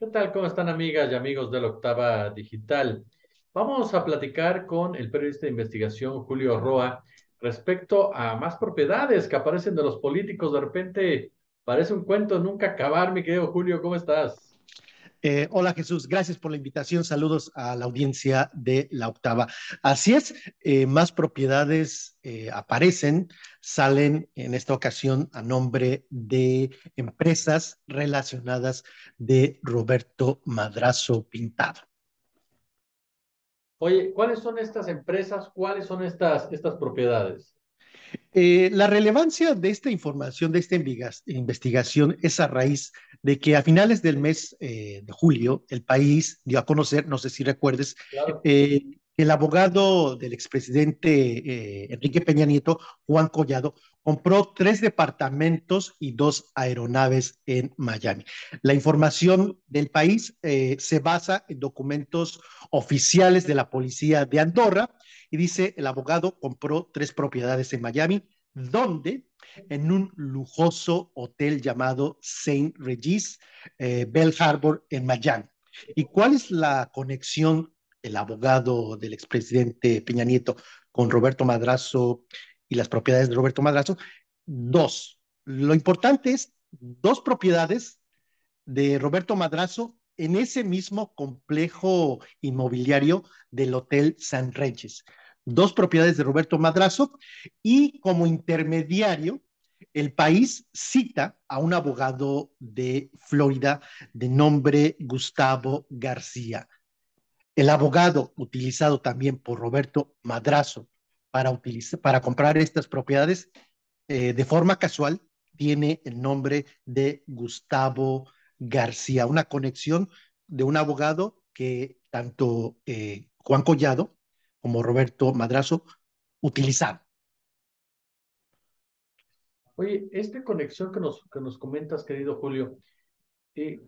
¿Qué tal? ¿Cómo están amigas y amigos de la Octava Digital? Vamos a platicar con el periodista de investigación Julio Roa respecto a más propiedades que aparecen de los políticos. De repente parece un cuento nunca acabar, mi querido Julio, ¿cómo estás? Eh, hola Jesús, gracias por la invitación. Saludos a la audiencia de la octava. Así es, eh, más propiedades eh, aparecen, salen en esta ocasión a nombre de empresas relacionadas de Roberto Madrazo Pintado. Oye, ¿cuáles son estas empresas? ¿Cuáles son estas, estas propiedades? Eh, la relevancia de esta información, de esta investigación, es a raíz de que a finales del mes eh, de julio, el país dio a conocer, no sé si recuerdes, eh, el abogado del expresidente Enrique Peña Nieto, Juan Collado, compró tres departamentos y dos aeronaves en Miami. La información del país se basa en documentos oficiales de la policía de Andorra, y dice, el abogado compró tres propiedades en Miami, donde en un lujoso hotel llamado Saint Regis, eh, Bell Harbor, en Miami. ¿Y cuál es la conexión el abogado del expresidente Peña Nieto con Roberto Madrazo y las propiedades de Roberto Madrazo? Dos. Lo importante es dos propiedades de Roberto Madrazo en ese mismo complejo inmobiliario del Hotel San Reyes. Dos propiedades de Roberto Madrazo y como intermediario, el país cita a un abogado de Florida de nombre Gustavo García. El abogado utilizado también por Roberto Madrazo para, comprar estas propiedades eh, de forma casual tiene el nombre de Gustavo García, una conexión de un abogado que tanto eh, Juan Collado como Roberto Madrazo utilizaban. Oye, esta conexión que nos, que nos comentas, querido Julio, eh,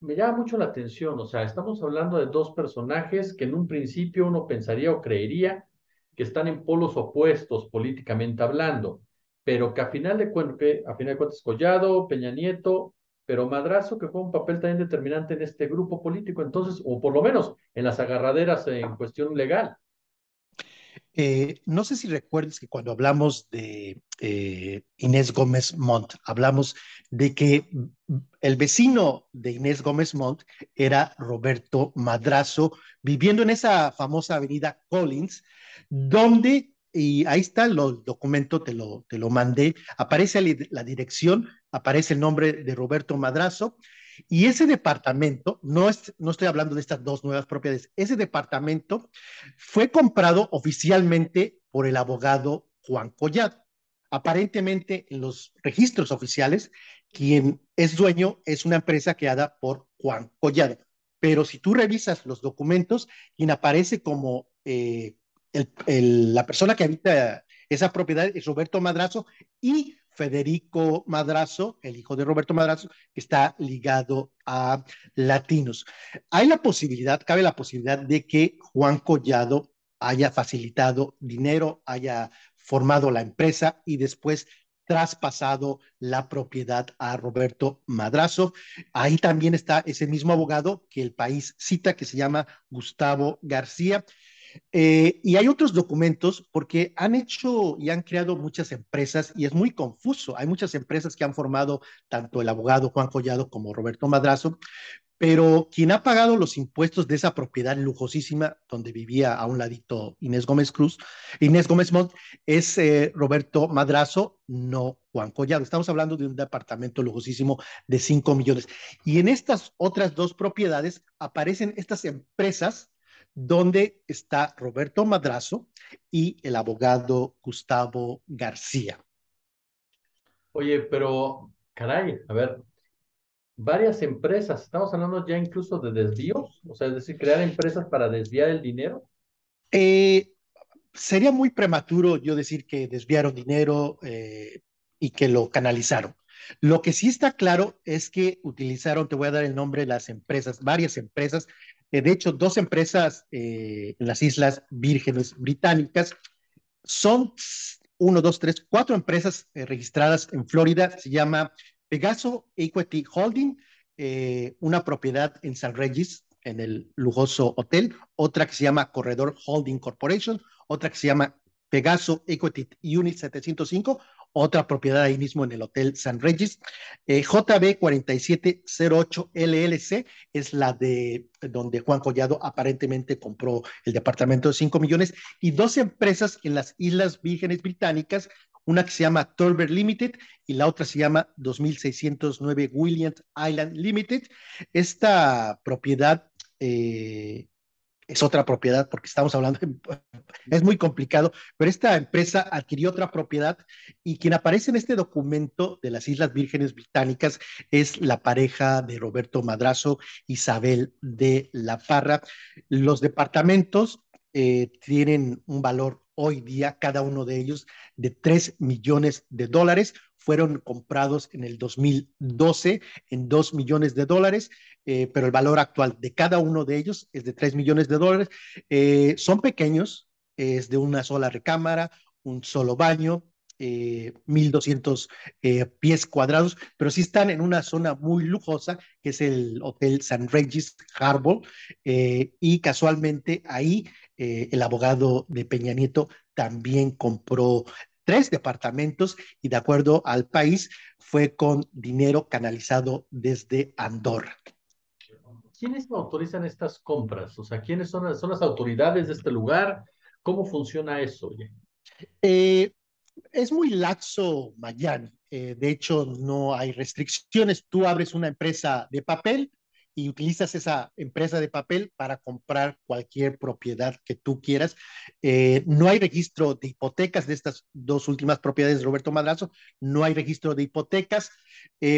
me llama mucho la atención. O sea, estamos hablando de dos personajes que en un principio uno pensaría o creería que están en polos opuestos políticamente hablando, pero que a final de, cuentas, a final de cuentas Collado, Peña Nieto pero Madrazo que fue un papel también determinante en este grupo político, entonces, o por lo menos en las agarraderas en cuestión legal. Eh, no sé si recuerdes que cuando hablamos de eh, Inés Gómez Montt, hablamos de que el vecino de Inés Gómez Montt era Roberto Madrazo, viviendo en esa famosa avenida Collins, donde, y ahí está el documento, te lo, te lo mandé, aparece la dirección aparece el nombre de Roberto Madrazo. Y ese departamento, no, estoy hablando de estas dos nuevas propiedades, ese departamento fue comprado oficialmente por el abogado Juan Collado. Aparentemente, en los registros oficiales, quien es dueño es una empresa creada por Juan Collado. Pero si tú revisas los documentos, quien aparece como eh, la persona que habita esa propiedad es Roberto Madrazo y Federico Madrazo, el hijo de Roberto Madrazo, que está ligado a latinos. Hay la posibilidad, cabe la posibilidad de que Juan Collado haya facilitado dinero, haya formado la empresa y después traspasado la propiedad a Roberto Madrazo. Ahí también está ese mismo abogado que el país cita, que se llama Gustavo García. Eh, y hay otros documentos porque han hecho y han creado muchas empresas y es muy confuso. Hay muchas empresas que han formado tanto el abogado Juan Collado como Roberto Madrazo, pero quien ha pagado los impuestos de esa propiedad lujosísima donde vivía a un ladito Inés Gómez Cruz, Inés Gómez Montt, es eh, Roberto Madrazo, no Juan Collado. Estamos hablando de un departamento lujosísimo de 5 millones. Y en estas otras dos propiedades aparecen estas empresas donde está Roberto Madrazo y el abogado Gustavo García. Oye, pero caray, a ver, varias empresas, estamos hablando ya incluso de desvíos, o sea, es decir, crear empresas para desviar el dinero. Eh, sería muy prematuro yo decir que desviaron dinero eh, y que lo canalizaron. Lo que sí está claro es que utilizaron, te voy a dar el nombre de las empresas, varias empresas eh, de hecho, dos empresas eh, en las Islas Vírgenes Británicas son uno, dos, tres, cuatro empresas eh, registradas en Florida. Se llama Pegaso Equity Holding, una propiedad en San Regis, en el lujoso hotel, otra que se llama Corredor Holding Corporation, otra que se llama Pegaso Equity Unit 705, otra propiedad ahí mismo en el Hotel San Regis. Eh, JB4708LLC es la de donde Juan Collado aparentemente compró el departamento de 5 millones y dos empresas en las Islas Vírgenes Británicas, una que se llama Turber Limited y la otra se llama 2609 Williams Island Limited. Esta propiedad eh, es otra propiedad porque estamos hablando, es muy complicado, pero esta empresa adquirió otra propiedad y quien aparece en este documento de las Islas Vírgenes Británicas es la pareja de Roberto Madrazo, Isabel de la Parra. Los departamentos eh, tienen un valor hoy día, cada uno de ellos, de 3 millones de dólares. Fueron comprados en el 2012 en 2 millones de dólares. Eh, pero el valor actual de cada uno de ellos es de 3 millones de dólares. Eh, son pequeños, es de una sola recámara, un solo baño, 1200 eh, pies cuadrados, pero sí están en una zona muy lujosa, que es el Hotel San Regis Harbor, y casualmente ahí el abogado de Peña Nieto también compró tres departamentos y de acuerdo al país fue con dinero canalizado desde Andorra. ¿quiénes autorizan estas compras? O sea, ¿quiénes son las, autoridades de este lugar? ¿Cómo funciona eso? Eh, es muy laxo Mayán. Eh, de hecho, no hay restricciones. Tú abres una empresa de papel y utilizas esa empresa de papel para comprar cualquier propiedad que tú quieras. Eh, no hay registro de hipotecas de estas dos últimas propiedades de Roberto Madrazo. No hay registro de hipotecas.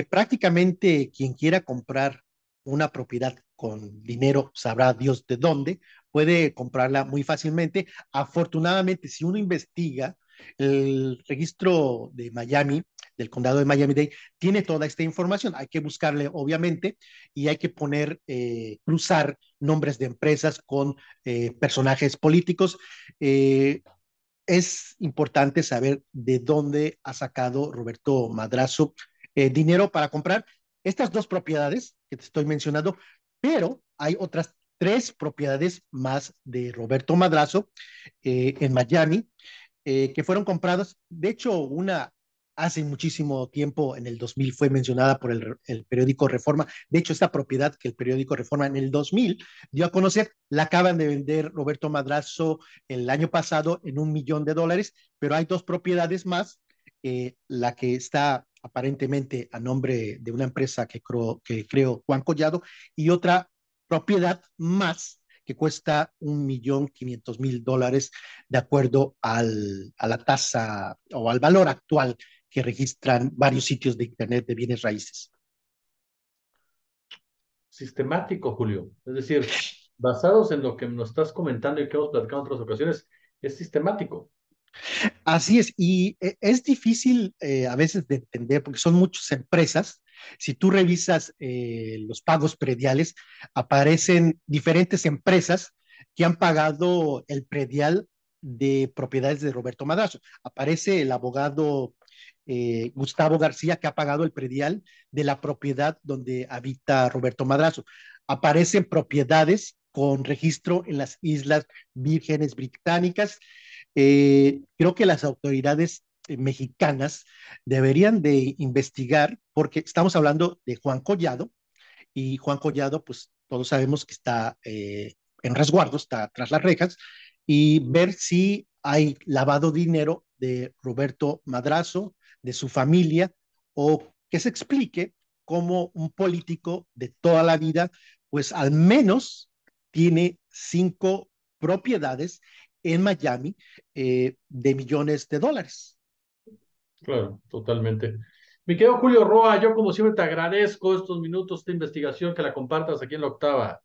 prácticamente quien quiera comprar una propiedad con dinero, sabrá Dios de dónde, puede comprarla muy fácilmente. Afortunadamente, si uno investiga, el registro de Miami, del condado de Miami-Dade, tiene toda esta información. Hay que buscarle, obviamente, y hay que poner, eh, cruzar nombres de empresas con eh, personajes políticos. Eh, es importante saber de dónde ha sacado Roberto Madrazo dinero para comprar estas dos propiedades que te estoy mencionando, pero hay otras tres propiedades más de Roberto Madrazo eh, en Miami, eh, que fueron compradas. De hecho, una hace muchísimo tiempo, en el 2000, fue mencionada por el, periódico Reforma. De hecho, esta propiedad que el periódico Reforma en el 2000 dio a conocer, la acaban de vender Roberto Madrazo el año pasado en un millón de dólares, pero hay dos propiedades más, eh, la que está aparentemente a nombre de una empresa que, creo, que creo Juan Collado, y otra propiedad más que cuesta un millón quinientos mil dólares de acuerdo al, a la tasa o al valor actual que registran varios sitios de Internet de bienes raíces. Sistemático, Julio. Es decir, basados en lo que nos estás comentando y que hemos platicado en otras ocasiones, es sistemático. Así es, y eh, es difícil eh, a veces de entender porque son muchas empresas. Si tú revisas eh, los pagos prediales, aparecen diferentes empresas que han pagado el predial de propiedades de Roberto Madrazo. Aparece el abogado Gustavo García que ha pagado el predial de la propiedad donde habita Roberto Madrazo. Aparecen propiedades con registro en las Islas Vírgenes Británicas eh, creo que las autoridades eh, mexicanas deberían de investigar, porque estamos hablando de Juan Collado, y Juan Collado, pues todos sabemos que está eh, en resguardo, está tras las rejas, y ver si hay lavado dinero de Roberto Madrazo, de su familia, o que se explique cómo un político de toda la vida, pues al menos tiene cinco propiedades en Miami eh, de millones de dólares. Claro, totalmente. Mi querido Julio Roa, yo como siempre te agradezco estos minutos de investigación que la compartas aquí en la octava.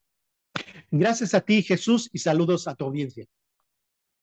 Gracias a ti, Jesús, y saludos a tu audiencia.